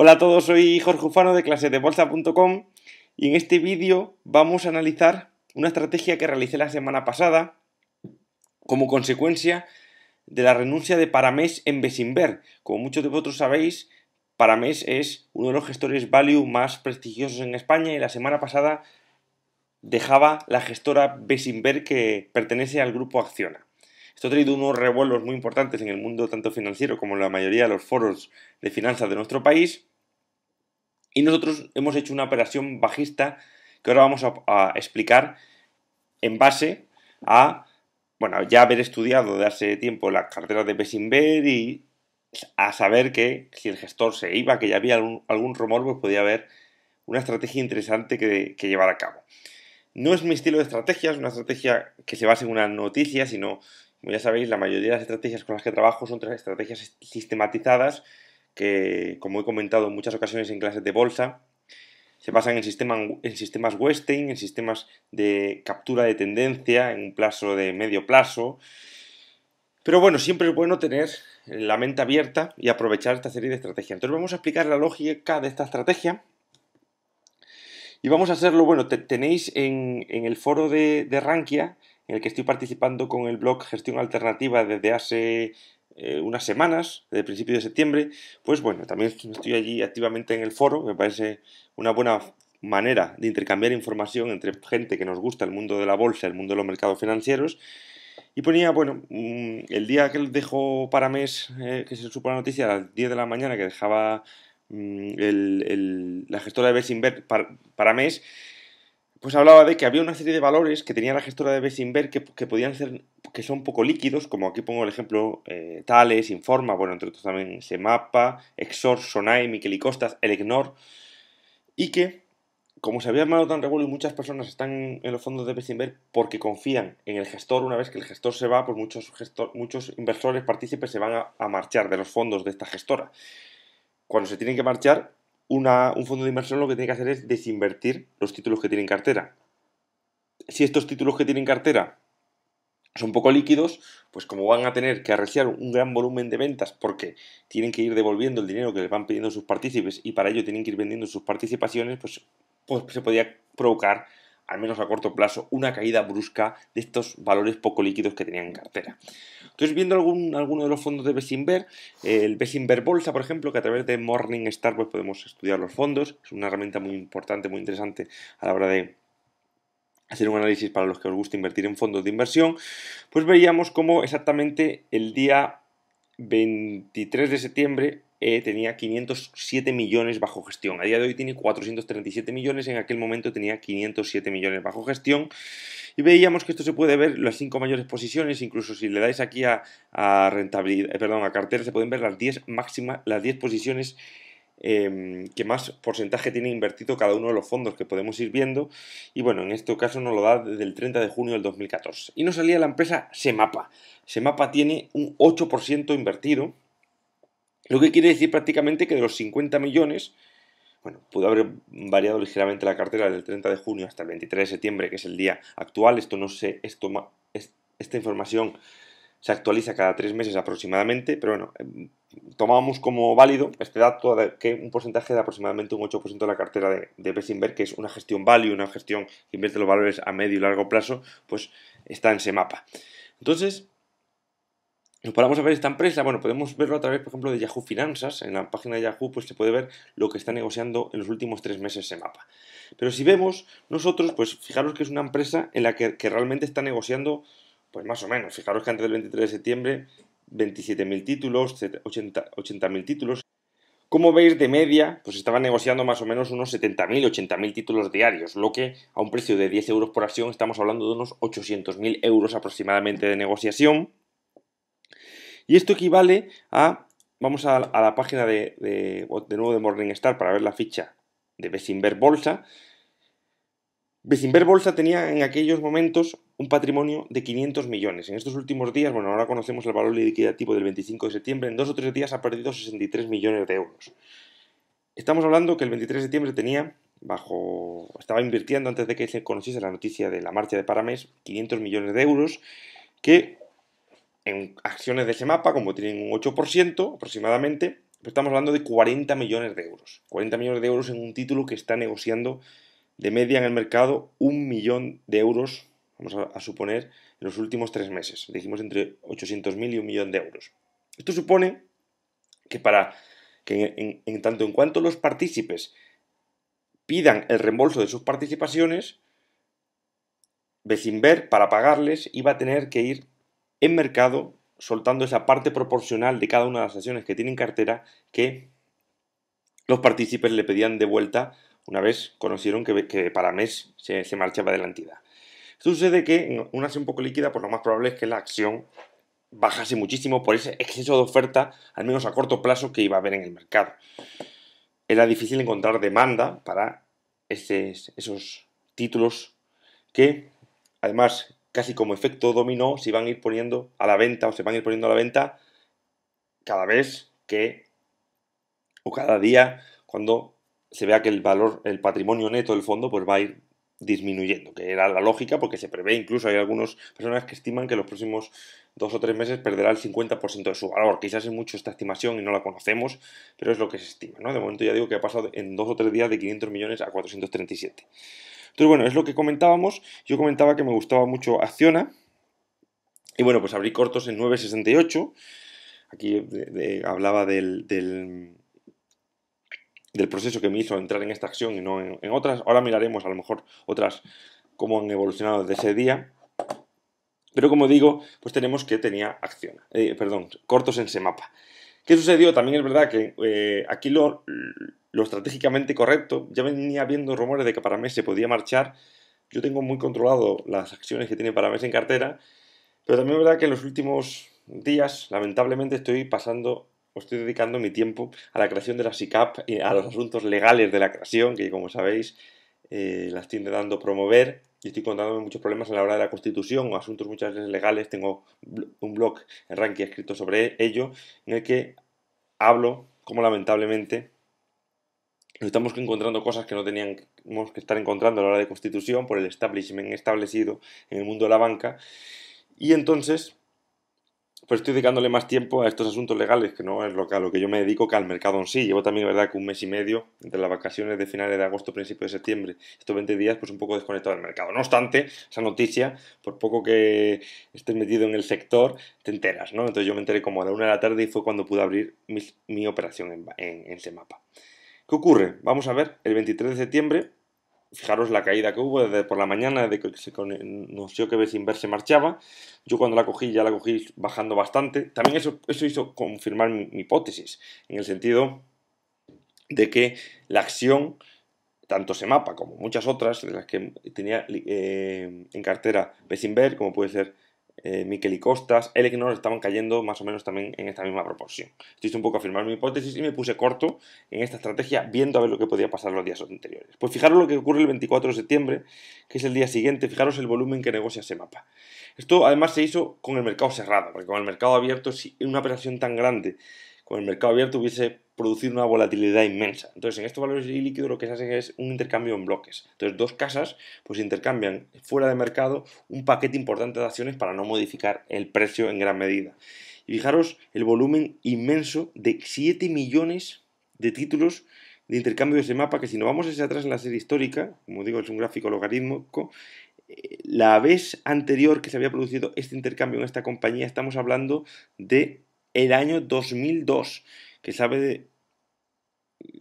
Hola a todos, soy Jorge Ufano de clasedebolsa.com y en este vídeo vamos a analizar una estrategia que realicé la semana pasada como consecuencia de la renuncia de Parames en Besimber. Como muchos de vosotros sabéis, Parames es uno de los gestores value más prestigiosos en España y la semana pasada dejaba la gestora Besimber que pertenece al grupo Acciona. Esto ha traído unos revuelos muy importantes en el mundo tanto financiero como en la mayoría de los foros de finanzas de nuestro país. Y nosotros hemos hecho una operación bajista que ahora vamos a, explicar en base a, bueno, ya haber estudiado de hace tiempo las carteras de Bessinver y a saber que si el gestor se iba, que ya había algún, rumor, pues podía haber una estrategia interesante que, llevar a cabo. No es mi estilo de estrategia, es una estrategia que se basa en una noticia, sino, como ya sabéis, la mayoría de las estrategias con las que trabajo son estrategias sistematizadas que, como he comentado en muchas ocasiones en clases de bolsa, se basan en, en sistemas Westing, en sistemas de captura de tendencia en un plazo de medio plazo. Pero bueno, siempre es bueno tener la mente abierta y aprovechar esta serie de estrategias. Entonces vamos a explicar la lógica de esta estrategia. Y vamos a hacerlo, bueno, tenéis en, el foro de, de Rankia, en el que estoy participando con el blog Gestión Alternativa desde hace eh, unas semanas, de principio de septiembre, pues bueno, también estoy allí activamente en el foro, me parece una buena manera de intercambiar información entre gente que nos gusta el mundo de la bolsa, el mundo de los mercados financieros. Y ponía, bueno, mm, el día que dejó para mes, eh, que se supo la noticia, a las 10 de la mañana, que dejaba mm, la gestora de Besinver para, para mes, pues hablaba de que había una serie de valores que tenía la gestora de Besinver que, que, podían ser, que son poco líquidos, como aquí pongo el ejemplo, eh, Tales, Informa, bueno, entre otros también Semapa, Exor, Sonai, Miquel y Costas, el y que, como se había armado tan revuelo y muchas personas están en los fondos de Besinver porque confían en el gestor, una vez que el gestor se va, pues muchos, muchos inversores partícipes se van a marchar de los fondos de esta gestora. Cuando se tienen que marchar, un fondo de inversión lo que tiene que hacer es desinvertir los títulos que tiene en cartera. Si estos títulos que tienen cartera son poco líquidos, pues como van a tener que arreciar un gran volumen de ventas porque tienen que ir devolviendo el dinero que les van pidiendo sus partícipes y para ello tienen que ir vendiendo sus participaciones, pues, pues se podría provocar al menos a corto plazo, una caída brusca de estos valores poco líquidos que tenían en cartera. Entonces, viendo algún, alguno de los fondos de Bessinver, el Bessinver Bolsa, por ejemplo, que a través de Morningstar pues, podemos estudiar los fondos, es una herramienta muy importante, muy interesante a la hora de hacer un análisis para los que os gusta invertir en fondos de inversión, pues veíamos cómo exactamente el día 23 de septiembre eh, tenía 507 millones bajo gestión. A día de hoy tiene 437 millones, en aquel momento tenía 507 millones bajo gestión. Y veíamos que esto se puede ver las cinco mayores posiciones, incluso si le dais aquí a, rentabilidad, eh, perdón, a cartera, se pueden ver las 10 máximas, las 10 posiciones em, que más porcentaje tiene invertido cada uno de los fondos que podemos ir viendo. Y bueno, en este caso nos lo da desde el 30 de junio del 2014. Y nos salía la empresa Semapa. Semapa tiene un 8% invertido lo que quiere decir prácticamente que de los 50 millones, bueno, pudo haber variado ligeramente la cartera del 30 de junio hasta el 23 de septiembre, que es el día actual. Esto no sé, esto, esta información se actualiza cada tres meses aproximadamente, pero bueno, em, tomamos como válido este dato de que un porcentaje de aproximadamente un 8% de la cartera de, de que es una gestión value, una gestión que invierte los valores a medio y largo plazo, pues está en ese mapa. Entonces, nos paramos a ver esta empresa, bueno, podemos verlo a través, por ejemplo, de Yahoo Finanzas. En la página de Yahoo, pues se puede ver lo que está negociando en los últimos tres meses ese mapa. Pero si vemos, nosotros, pues fijaros que es una empresa en la que, realmente está negociando, pues más o menos. Fijaros que antes del 23 de septiembre, 27.000 títulos, 80.000 títulos. Como veis, de media, pues estaba negociando más o menos unos 70.000, 80.000 títulos diarios, lo que a un precio de 10 euros por acción estamos hablando de unos 800.000 euros aproximadamente de negociación y esto equivale a, vamos a, la página de, de, de, nuevo de Morningstar para ver la ficha de Besinver Bolsa. Besinver Bolsa tenía en aquellos momentos un patrimonio de 500 millones. En estos últimos días, bueno, ahora conocemos el valor liquidativo del 25 de septiembre, en dos o tres días ha perdido 63 millones de euros. Estamos hablando que el 23 de septiembre tenía bajo estaba invirtiendo antes de que se conociese la noticia de la marcha de Paramés 500 millones de euros que en acciones de ese mapa, como tienen un 8% aproximadamente, estamos hablando de 40 millones de euros. 40 millones de euros en un título que está negociando de media en el mercado un millón de euros, vamos a, suponer, en los últimos tres meses. Decimos entre 800.000 y un millón de euros. Esto supone que para que en, tanto en cuanto los partícipes pidan el reembolso de sus participaciones, Becinver para pagarles iba a tener que ir en mercado, soltando esa parte proporcional de cada una de las acciones que tienen cartera que los partícipes le pedían de vuelta una vez conocieron que, para mes se, marchaba de la entidad. sucede que en una acción poco líquida, pues lo más probable es que la acción bajase muchísimo por ese exceso de oferta, al menos a corto plazo, que iba a haber en el mercado. Era difícil encontrar demanda para este, esos títulos que, además, casi como efecto dominó, se van a ir poniendo a la venta o se van a ir poniendo a la venta cada vez que o cada día cuando se vea que el valor, el patrimonio neto del fondo, pues va a ir disminuyendo, que era la lógica porque se prevé, incluso hay algunas personas que estiman que los próximos dos o tres meses perderá el 50% de su valor, quizás es mucho esta estimación y no la conocemos, pero es lo que se estima, ¿no? De momento ya digo que ha pasado en dos o tres días de 500 millones a 437. Entonces, bueno, es lo que comentábamos. Yo comentaba que me gustaba mucho Acciona. Y bueno, pues abrí cortos en 968. Aquí eh, hablaba del, del, proceso que me hizo entrar en esta acción y no en, otras. Ahora miraremos a lo mejor otras cómo han evolucionado desde ese día. Pero como digo, pues tenemos que tenía ACCIONA. Eh, perdón, cortos en ese mapa ¿Qué sucedió? También es verdad que eh, aquí lo, lo estratégicamente correcto. Ya venía habiendo rumores de que Paramés se podía marchar. Yo tengo muy controlado las acciones que tiene para Paramés en cartera, pero también es verdad que en los últimos días, lamentablemente, estoy pasando o estoy dedicando mi tiempo a la creación de la SICAP y a los asuntos legales de la creación, que como sabéis, eh, las la estoy intentando promover y estoy contándome muchos problemas a la hora de la constitución o asuntos muchas veces legales. Tengo un blog en Ranking escrito sobre ello, en el que hablo como lamentablemente estamos encontrando cosas que no teníamos que estar encontrando a la hora de constitución por el establishment establecido en el mundo de la banca. Y entonces, pues estoy dedicándole más tiempo a estos asuntos legales, que no es lo que, a lo que yo me dedico que al mercado en sí. Llevo también, verdad, que un mes y medio, entre las vacaciones de finales de agosto, principios de septiembre, estos 20 días, pues un poco desconectado del mercado. No obstante, esa noticia, por poco que estés metido en el sector, te enteras, ¿no? Entonces yo me enteré como a la una de la tarde y fue cuando pude abrir mi, operación en, en, en ese mapa. ¿Qué ocurre? Vamos a ver, el 23 de septiembre, fijaros la caída que hubo desde por la mañana, de que se conoció que Besinver se marchaba. Yo cuando la cogí, ya la cogí bajando bastante. También eso, eso hizo confirmar mi, hipótesis, en el sentido de que la acción, tanto mapa como muchas otras de las que tenía eh, en cartera Besinver, como puede ser eh, Miquel y Costas, Elecnor estaban cayendo más o menos también en esta misma proporción. Estoy un poco a firmar mi hipótesis y me puse corto en esta estrategia viendo a ver lo que podía pasar los días anteriores. Pues fijaros lo que ocurre el 24 de septiembre, que es el día siguiente, fijaros el volumen que negocia ese mapa. Esto además se hizo con el mercado cerrado, porque con el mercado abierto, si una operación tan grande con el mercado abierto hubiese producido una volatilidad inmensa. Entonces, en estos valores líquidos lo que se hace es un intercambio en bloques. Entonces, dos casas pues intercambian fuera de mercado un paquete importante de acciones para no modificar el precio en gran medida. Y fijaros el volumen inmenso de 7 millones de títulos de intercambio de ese mapa, que si nos vamos hacia atrás en la serie histórica, como digo, es un gráfico logarítmico, eh, la vez anterior que se había producido este intercambio en esta compañía, estamos hablando de el año 2002, que sabe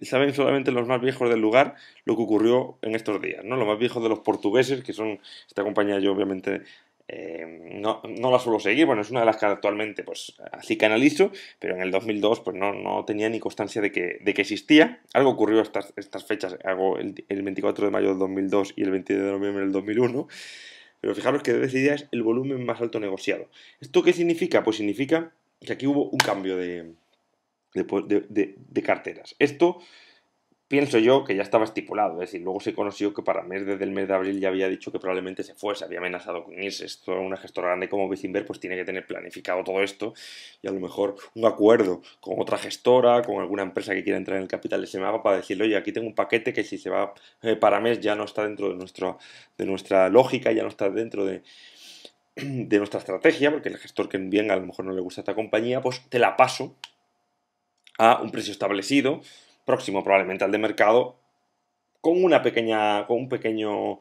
saben solamente los más viejos del lugar lo que ocurrió en estos días, ¿no? Los más viejos de los portugueses, que son esta compañía yo obviamente eh, no, la suelo seguir, bueno, es una de las que actualmente pues así canalizo, pero en el 2002 pues no, no tenía ni constancia de que, de que existía. Algo ocurrió estas, estas fechas, hago el, 24 de mayo del 2002 y el 22 de noviembre del 2001, pero fijaros que de ese es el volumen más alto negociado. ¿Esto qué significa? Pues significa que aquí hubo un cambio de, de, carteras. Esto pienso yo que ya estaba estipulado, es decir, luego se conoció que para mes desde el mes de abril ya había dicho que probablemente se fuese, había amenazado con irse. Esto, una gestora grande como Bicinver, pues tiene que tener planificado todo esto y a lo mejor un acuerdo con otra gestora, con alguna empresa que quiera entrar en el capital de mapa para decirle, oye, aquí tengo un paquete que si se va eh, para mes ya no está dentro de, de nuestra lógica, ya no está dentro de, de nuestra estrategia, porque el gestor que bien a lo mejor no le gusta esta compañía, pues te la paso a un precio establecido, próximo probablemente al de mercado, con una pequeña, con un pequeño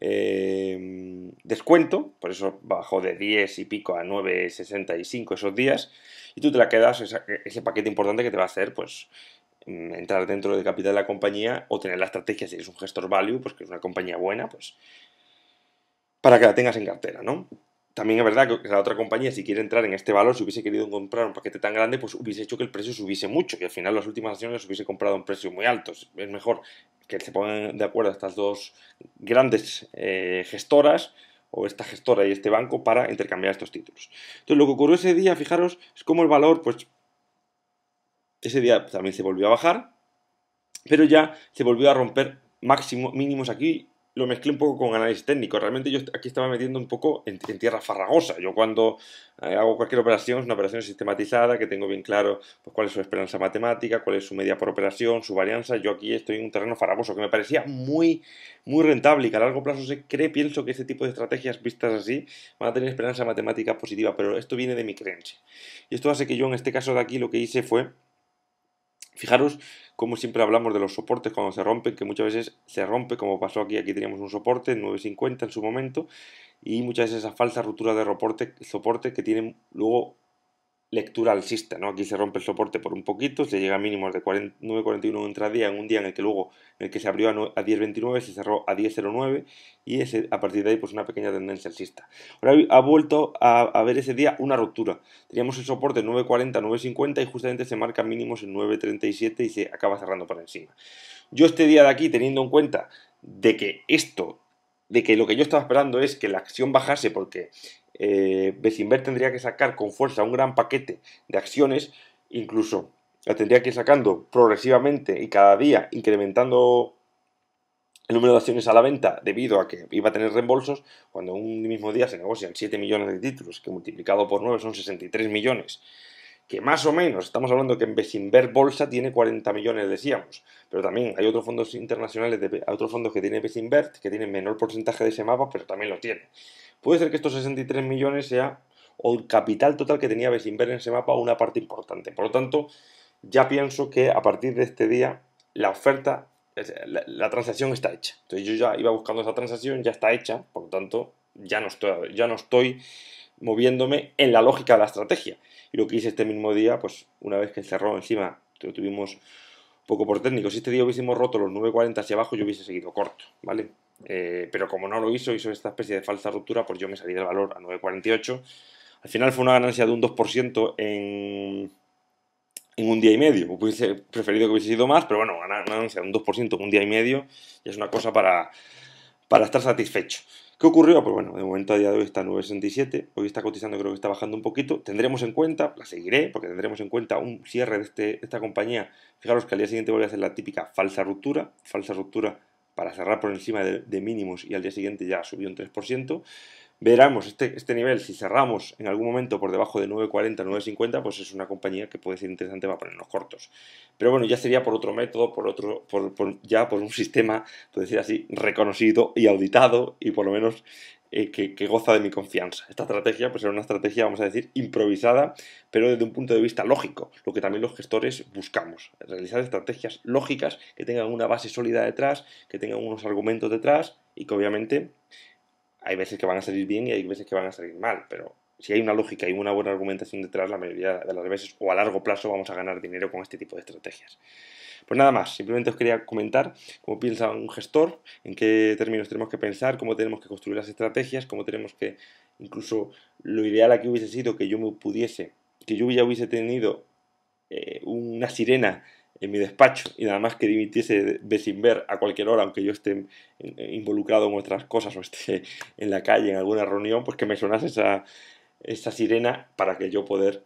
eh, descuento, por eso bajó de 10 y pico a 9,65 esos días, y tú te la quedas ese paquete importante que te va a hacer, pues mm, entrar dentro de capital de la compañía o tener la estrategia si eres un gestor value, pues que es una compañía buena, pues para que la tengas en cartera, ¿no? también es verdad que la otra compañía, si quiere entrar en este valor, si hubiese querido comprar un paquete tan grande, pues hubiese hecho que el precio subiese mucho y al final las últimas acciones las hubiese comprado a un precio muy alto. Es mejor que se pongan de acuerdo estas dos grandes eh, gestoras o esta gestora y este banco para intercambiar estos títulos. Entonces, lo que ocurrió ese día, fijaros, es como el valor, pues, ese día también se volvió a bajar, pero ya se volvió a romper máximo, mínimos aquí lo mezclé un poco con análisis técnico. Realmente yo aquí estaba metiendo un poco en, tierra farragosa. Yo cuando eh, hago cualquier operación, es una operación sistematizada, que tengo bien claro pues, cuál es su esperanza matemática, cuál es su media por operación, su varianza. Yo aquí estoy en un terreno farragoso que me parecía muy, muy rentable y que a largo plazo se cree, pienso que este tipo de estrategias vistas así van a tener esperanza matemática positiva, pero esto viene de mi creencia. Y esto hace que yo en este caso de aquí lo que hice fue Fijaros cómo siempre hablamos de los soportes cuando se rompen, que muchas veces se rompe, como pasó aquí, aquí teníamos un soporte 950 en su momento, y muchas veces esa falsa ruptura de soporte, que tienen luego lectura alcista, ¿no? Aquí se rompe el soporte por un poquito, se llega a mínimos de 9.41 día, en un día en el que luego, en el que se abrió a 10.29, se cerró a 10.09 y ese, a partir de ahí pues una pequeña tendencia alcista. Ahora ha vuelto a, a ver ese día una ruptura. Teníamos el soporte 9.40, 9.50 y justamente se marca mínimos en 9.37 y se acaba cerrando por encima. Yo este día de aquí, teniendo en cuenta de que esto, de que lo que yo estaba esperando es que la acción bajase porque eh, tendría que sacar con fuerza un gran paquete de acciones, incluso la tendría que ir sacando progresivamente y cada día incrementando el número de acciones a la venta debido a que iba a tener reembolsos, cuando un mismo día se negocian 7 millones de títulos, que multiplicado por 9 son 63 millones, que más o menos, estamos hablando que en Bolsa tiene 40 millones, decíamos, pero también hay otros fondos internacionales, de, otros fondos que tiene Besinver, que tienen menor porcentaje de ese mapa, pero también lo tiene. Puede ser que estos 63 millones sea o el capital total que tenía Besimber en ese mapa una parte importante. Por lo tanto, ya pienso que a partir de este día la oferta, la, transacción está hecha. Entonces yo ya iba buscando esa transacción, ya está hecha, por lo tanto ya no estoy, ya no estoy moviéndome en la lógica de la estrategia. Y lo que hice este mismo día, pues una vez que cerró encima, lo tuvimos poco por técnico. Si este día hubiésemos roto los 9.40 hacia abajo, yo hubiese seguido corto, ¿vale? Eh, pero como no lo hizo, hizo esta especie de falsa ruptura, pues yo me salí del valor a 9,48. Al final fue una ganancia de un 2% en, en un día y medio. Hubiese preferido que hubiese sido más, pero bueno, una ganancia de un 2% en un día y medio y es una cosa para, para estar satisfecho. ¿Qué ocurrió? Pues bueno, de momento a día de hoy está 9,67, hoy está cotizando, creo que está bajando un poquito. Tendremos en cuenta, la seguiré, porque tendremos en cuenta un cierre de, este, esta compañía. Fijaros que al día siguiente voy a hacer la típica falsa ruptura, falsa ruptura para cerrar por encima de, mínimos y al día siguiente ya subió un 3%. Veramos este, este nivel, si cerramos en algún momento por debajo de 9.40, 9.50, pues es una compañía que puede ser interesante para ponernos cortos. Pero bueno, ya sería por otro método, por otro, ya por un sistema, por decir así, reconocido y auditado y por lo menos eh, que, goza de mi confianza. Esta estrategia pues, era una estrategia, vamos a decir, improvisada, pero desde un punto de vista lógico, lo que también los gestores buscamos, realizar estrategias lógicas que tengan una base sólida detrás, que tengan unos argumentos detrás y que obviamente hay veces que van a salir bien y hay veces que van a salir mal, pero si hay una lógica y una buena argumentación detrás, la mayoría de las veces o a largo plazo vamos a ganar dinero con este tipo de estrategias. Pues nada más, simplemente os quería comentar cómo piensa un gestor, en qué términos tenemos que pensar, cómo tenemos que construir las estrategias, cómo tenemos que, incluso lo ideal aquí hubiese sido que yo me pudiese, que yo ya hubiese tenido eh, una sirena en mi despacho y nada más que dimitiese de sin ver a cualquier hora, aunque yo esté involucrado en otras cosas o esté en la calle en alguna reunión, pues que me sonase esa, esa sirena para que yo poder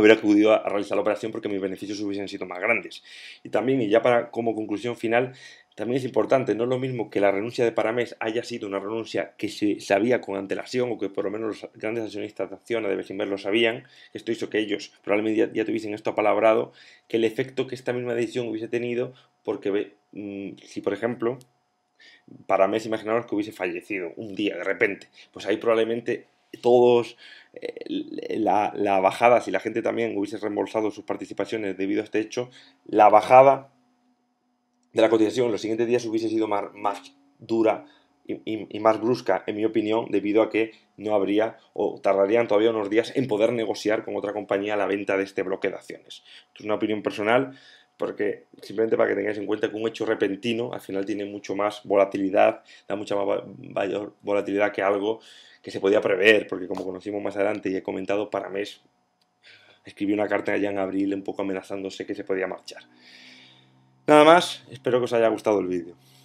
hubiera acudido a, realizar la operación porque mis beneficios hubiesen sido más grandes. Y también, y ya para como conclusión final, también es importante, no es lo mismo que la renuncia de Paramés haya sido una renuncia que se sabía con antelación o que por lo menos los grandes accionistas de Acciona de Bessemer lo sabían, esto hizo que ellos probablemente ya, tuviesen esto apalabrado, que el efecto que esta misma decisión hubiese tenido, porque mm, si por ejemplo Paramés, imaginaros que hubiese fallecido un día de repente, pues ahí probablemente todos eh, la, bajada, si la gente también hubiese reembolsado sus participaciones debido a este hecho, la bajada de la cotización los siguientes días hubiese sido más, dura y, y, más brusca, en mi opinión, debido a que no habría o tardarían todavía unos días en poder negociar con otra compañía la venta de este bloque de acciones. Esto es una opinión personal porque simplemente para que tengáis en cuenta que un hecho repentino al final tiene mucho más volatilidad, da mucha más mayor volatilidad que algo que se podía prever, porque como conocimos más adelante y he comentado, para mes escribí una carta allá en abril un poco amenazándose que se podía marchar. Nada más, espero que os haya gustado el vídeo.